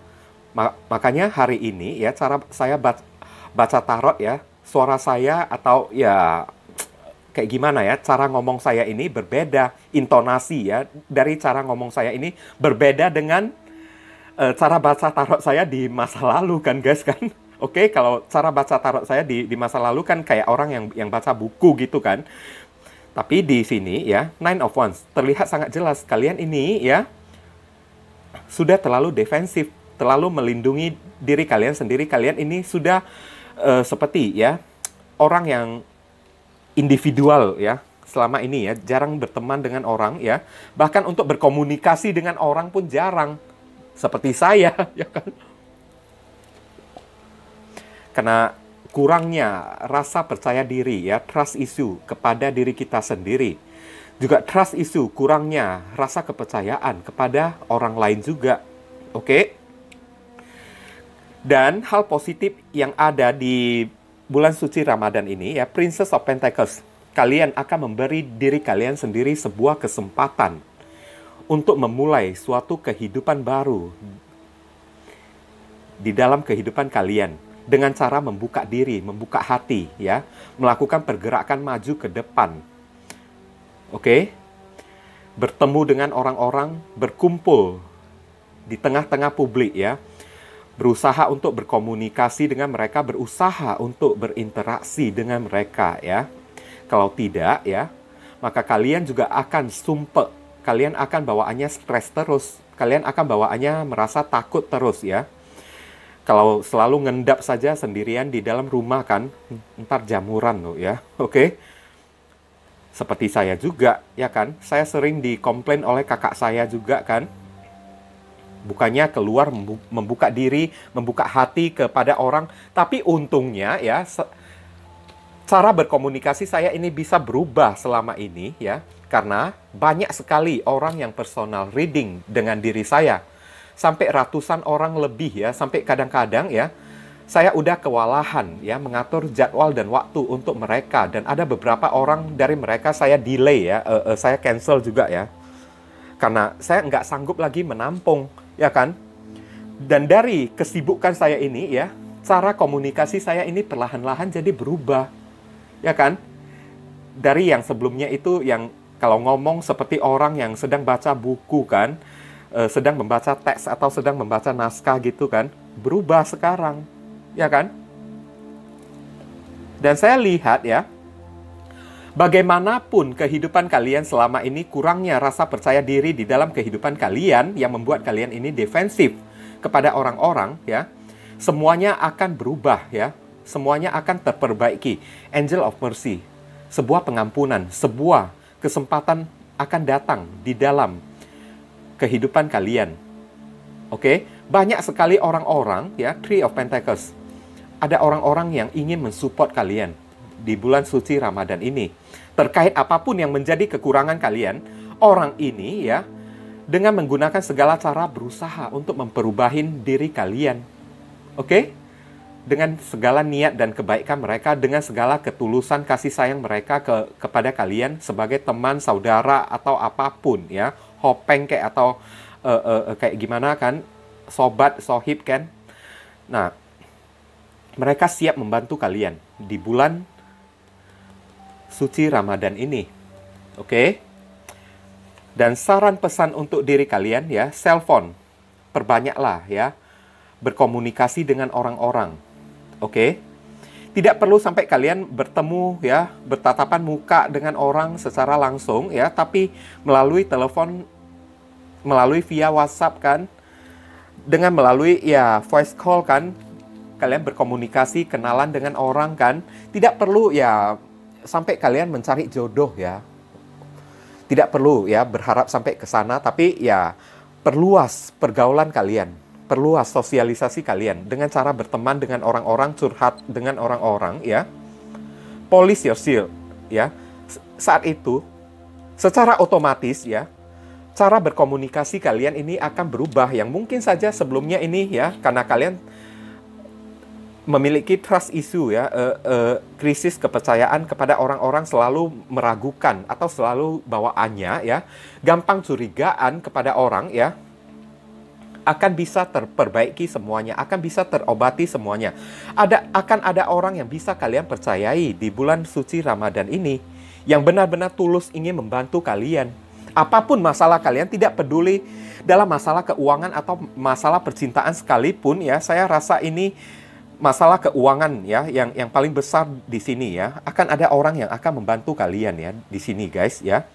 makanya hari ini ya cara saya baca, tarot ya suara saya atau ya kayak gimana ya cara ngomong saya ini berbeda intonasi ya dari cara ngomong saya ini berbeda dengan uh, cara baca tarot saya di masa lalu kan guys kan oke okay? kalau cara baca tarot saya di di masa lalu kan kayak orang yang yang baca buku gitu kan tapi di sini ya nine of wands terlihat sangat jelas kalian ini ya sudah terlalu defensif terlalu melindungi diri kalian sendiri. Kalian ini sudah uh, seperti ya orang yang individual ya selama ini ya jarang berteman dengan orang ya bahkan untuk berkomunikasi dengan orang pun jarang seperti saya ya kan karena kurangnya rasa percaya diri ya trust issue kepada diri kita sendiri juga trust issue kurangnya rasa kepercayaan kepada orang lain juga oke okay? Dan hal positif yang ada di bulan suci Ramadan ini ya Princess of Pentacles. Kalian akan memberi diri kalian sendiri sebuah kesempatan untuk memulai suatu kehidupan baru di dalam kehidupan kalian dengan cara membuka diri, membuka hati ya, melakukan pergerakan maju ke depan. Oke? Okay? Bertemu dengan orang-orang, berkumpul di tengah-tengah publik ya berusaha untuk berkomunikasi dengan mereka, berusaha untuk berinteraksi dengan mereka ya. Kalau tidak ya, maka kalian juga akan sumpek, kalian akan bawaannya stres terus, kalian akan bawaannya merasa takut terus ya. Kalau selalu ngendap saja sendirian di dalam rumah kan, ntar jamuran loh ya, oke? Seperti saya juga, ya kan? Saya sering dikomplain oleh kakak saya juga kan, bukannya keluar membuka diri, membuka hati kepada orang, tapi untungnya ya cara berkomunikasi saya ini bisa berubah selama ini ya karena banyak sekali orang yang personal reading dengan diri saya. Sampai ratusan orang lebih ya, sampai kadang-kadang ya saya udah kewalahan ya mengatur jadwal dan waktu untuk mereka dan ada beberapa orang dari mereka saya delay ya, uh, uh, saya cancel juga ya. Karena saya nggak sanggup lagi menampung ya kan? Dan dari kesibukan saya ini ya, cara komunikasi saya ini perlahan-lahan jadi berubah. Ya kan? Dari yang sebelumnya itu yang kalau ngomong seperti orang yang sedang baca buku kan, e, sedang membaca teks atau sedang membaca naskah gitu kan, berubah sekarang. Ya kan? Dan saya lihat ya, Bagaimanapun kehidupan kalian selama ini kurangnya rasa percaya diri di dalam kehidupan kalian yang membuat kalian ini defensif kepada orang-orang ya. Semuanya akan berubah ya. Semuanya akan terperbaiki. Angel of mercy, sebuah pengampunan, sebuah kesempatan akan datang di dalam kehidupan kalian. Oke, okay? banyak sekali orang-orang ya, Three of Pentacles. Ada orang-orang yang ingin mensupport kalian, di bulan suci Ramadan ini. Terkait apapun yang menjadi kekurangan kalian, orang ini ya dengan menggunakan segala cara berusaha untuk memperubahin diri kalian. Oke? Dengan segala niat dan kebaikan mereka, dengan segala ketulusan kasih sayang mereka ke, kepada kalian sebagai teman, saudara atau apapun ya, hopeng kayak atau uh, uh, kayak gimana kan, sobat, sohib kan. Nah, mereka siap membantu kalian di bulan suci Ramadan ini. Oke? Dan saran pesan untuk diri kalian ya, cellphone. Perbanyaklah ya berkomunikasi dengan orang-orang. Oke? Tidak perlu sampai kalian bertemu ya, bertatapan muka dengan orang secara langsung ya, tapi melalui telepon melalui via WhatsApp kan. Dengan melalui ya voice call kan kalian berkomunikasi, kenalan dengan orang kan. Tidak perlu ya sampai kalian mencari jodoh ya. Tidak perlu ya berharap sampai ke sana, tapi ya perluas pergaulan kalian, perluas sosialisasi kalian dengan cara berteman dengan orang-orang curhat dengan orang-orang ya. polisi your seal ya. Saat itu secara otomatis ya cara berkomunikasi kalian ini akan berubah yang mungkin saja sebelumnya ini ya karena kalian memiliki trust issue ya uh, uh, krisis kepercayaan kepada orang-orang selalu meragukan atau selalu bawaannya ya gampang curigaan kepada orang ya akan bisa terperbaiki semuanya, akan bisa terobati semuanya. Ada akan ada orang yang bisa kalian percayai di bulan suci Ramadan ini yang benar-benar tulus ingin membantu kalian. Apapun masalah kalian tidak peduli dalam masalah keuangan atau masalah percintaan sekalipun ya, saya rasa ini masalah keuangan ya yang yang paling besar di sini ya akan ada orang yang akan membantu kalian ya di sini guys ya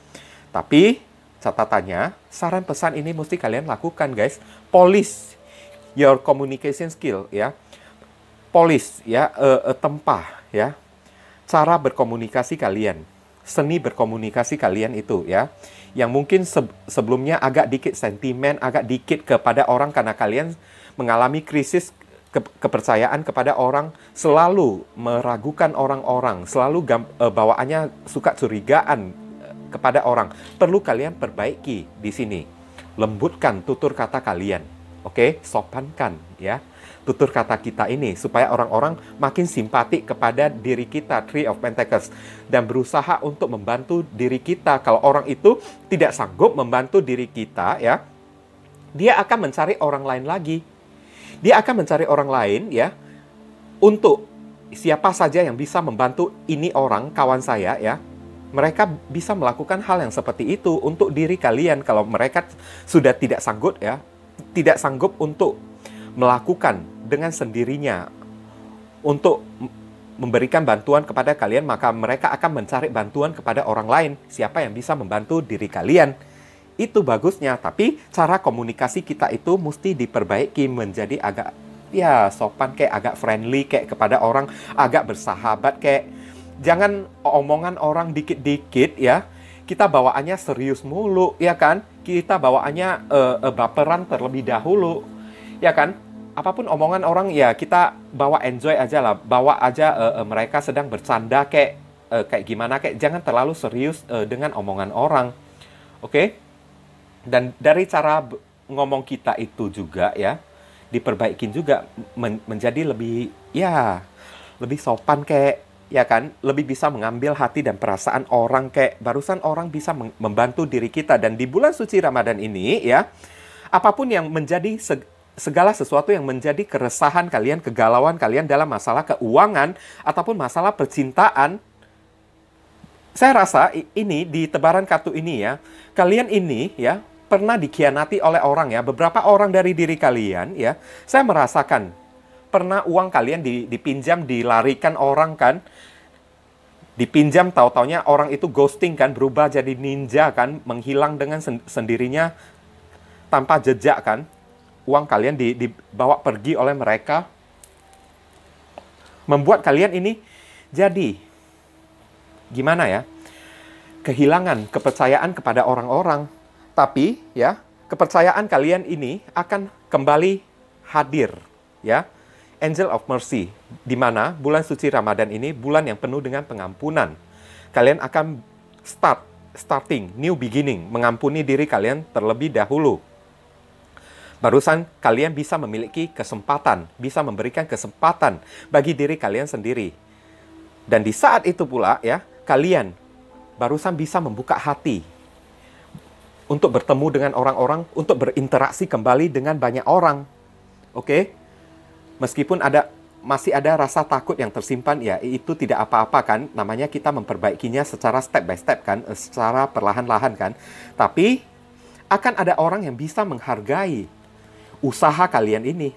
tapi catatannya saran pesan ini mesti kalian lakukan guys polis your communication skill ya polis ya uh, uh, tempah ya cara berkomunikasi kalian seni berkomunikasi kalian itu ya yang mungkin se sebelumnya agak dikit sentimen agak dikit kepada orang karena kalian mengalami krisis kepercayaan kepada orang, selalu meragukan orang-orang, selalu eh, bawaannya suka curigaan eh, kepada orang. Perlu kalian perbaiki di sini. Lembutkan tutur kata kalian. Oke, okay? sopankan ya. Tutur kata kita ini supaya orang-orang makin simpatik kepada diri kita, Three of Pentacles, dan berusaha untuk membantu diri kita. Kalau orang itu tidak sanggup membantu diri kita, ya, dia akan mencari orang lain lagi dia akan mencari orang lain ya untuk siapa saja yang bisa membantu ini orang kawan saya ya. Mereka bisa melakukan hal yang seperti itu untuk diri kalian kalau mereka sudah tidak sanggup ya, tidak sanggup untuk melakukan dengan sendirinya untuk memberikan bantuan kepada kalian maka mereka akan mencari bantuan kepada orang lain siapa yang bisa membantu diri kalian itu bagusnya, tapi cara komunikasi kita itu mesti diperbaiki menjadi agak ya sopan kayak agak friendly kayak kepada orang, agak bersahabat kayak jangan omongan orang dikit-dikit ya. Kita bawaannya serius mulu, ya kan? Kita bawaannya uh, uh, baperan terlebih dahulu, ya kan? Apapun omongan orang ya kita bawa enjoy aja lah, bawa aja uh, uh, mereka sedang bercanda kayak uh, kayak gimana kayak jangan terlalu serius uh, dengan omongan orang, oke? Okay? dan dari cara ngomong kita itu juga ya diperbaikin juga men menjadi lebih ya lebih sopan kayak ya kan lebih bisa mengambil hati dan perasaan orang kayak barusan orang bisa membantu diri kita dan di bulan suci Ramadan ini ya apapun yang menjadi seg segala sesuatu yang menjadi keresahan kalian, kegalauan kalian dalam masalah keuangan ataupun masalah percintaan saya rasa ini di tebaran kartu ini ya, kalian ini ya pernah dikhianati oleh orang ya. Beberapa orang dari diri kalian ya. Saya merasakan pernah uang kalian dipinjam, dilarikan orang kan. Dipinjam tahu-taunya orang itu ghosting kan, berubah jadi ninja kan, menghilang dengan sendirinya tanpa jejak kan. Uang kalian dibawa pergi oleh mereka. Membuat kalian ini jadi gimana ya? Kehilangan kepercayaan kepada orang-orang, tapi ya, kepercayaan kalian ini akan kembali hadir ya. Angel of Mercy, di mana bulan suci Ramadan ini bulan yang penuh dengan pengampunan. Kalian akan start, starting, new beginning, mengampuni diri kalian terlebih dahulu. Barusan kalian bisa memiliki kesempatan, bisa memberikan kesempatan bagi diri kalian sendiri. Dan di saat itu pula ya, kalian barusan bisa membuka hati untuk bertemu dengan orang-orang, untuk berinteraksi kembali dengan banyak orang. Oke? Okay? Meskipun ada masih ada rasa takut yang tersimpan ya, itu tidak apa-apa kan. Namanya kita memperbaikinya secara step by step kan, eh, secara perlahan-lahan kan. Tapi akan ada orang yang bisa menghargai usaha kalian ini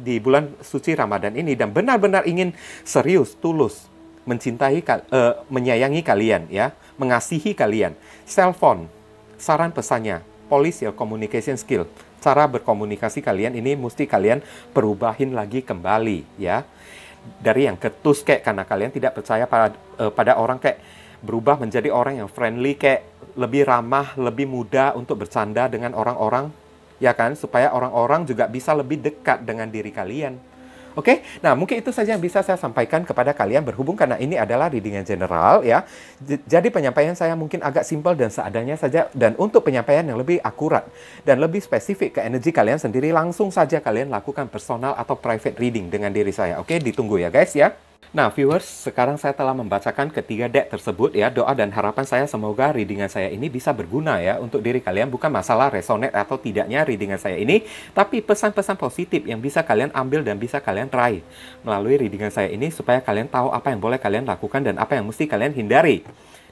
di bulan suci Ramadan ini dan benar-benar ingin serius, tulus mencintai uh, menyayangi kalian ya, mengasihi kalian. Cellphone Saran pesannya, police your ya, communication skill. Cara berkomunikasi kalian ini mesti kalian perubahin lagi kembali ya. Dari yang ketus kayak karena kalian tidak percaya pada, uh, pada orang kayak berubah menjadi orang yang friendly kayak lebih ramah, lebih mudah untuk bercanda dengan orang-orang ya kan supaya orang-orang juga bisa lebih dekat dengan diri kalian. Oke, okay? nah mungkin itu saja yang bisa saya sampaikan kepada kalian berhubung karena ini adalah reading yang general ya. Jadi penyampaian saya mungkin agak simpel dan seadanya saja dan untuk penyampaian yang lebih akurat dan lebih spesifik ke energi kalian sendiri langsung saja kalian lakukan personal atau private reading dengan diri saya. Oke, okay? ditunggu ya guys ya. Nah, viewers, sekarang saya telah membacakan ketiga dek tersebut ya. Doa dan harapan saya semoga readingan saya ini bisa berguna ya untuk diri kalian. Bukan masalah resonate atau tidaknya readingan saya ini, tapi pesan-pesan positif yang bisa kalian ambil dan bisa kalian try melalui readingan saya ini supaya kalian tahu apa yang boleh kalian lakukan dan apa yang mesti kalian hindari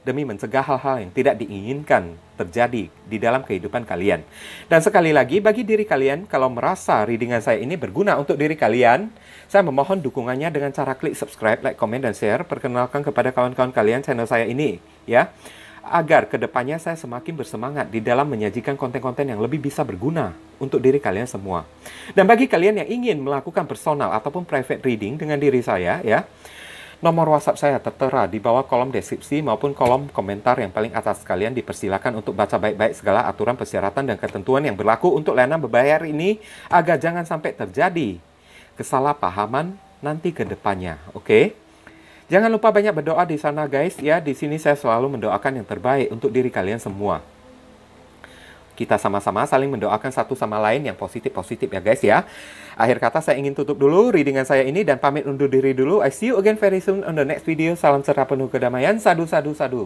demi mencegah hal-hal yang tidak diinginkan terjadi di dalam kehidupan kalian. Dan sekali lagi, bagi diri kalian, kalau merasa readingan saya ini berguna untuk diri kalian, saya memohon dukungannya dengan cara klik subscribe, like, komen, dan share. Perkenalkan kepada kawan-kawan kalian channel saya ini, ya. Agar kedepannya saya semakin bersemangat di dalam menyajikan konten-konten yang lebih bisa berguna untuk diri kalian semua. Dan bagi kalian yang ingin melakukan personal ataupun private reading dengan diri saya, ya, Nomor WhatsApp saya tertera di bawah kolom deskripsi maupun kolom komentar yang paling atas kalian dipersilakan untuk baca baik-baik segala aturan persyaratan dan ketentuan yang berlaku untuk layanan berbayar ini agar jangan sampai terjadi kesalahpahaman nanti ke depannya. Oke. Okay? Jangan lupa banyak berdoa di sana guys ya. Di sini saya selalu mendoakan yang terbaik untuk diri kalian semua. Kita sama-sama saling mendoakan satu sama lain yang positif-positif ya guys ya. Akhir kata saya ingin tutup dulu readingan saya ini dan pamit undur diri dulu. I see you again very soon on the next video. Salam serta penuh kedamaian. Sadu, sadu, sadu.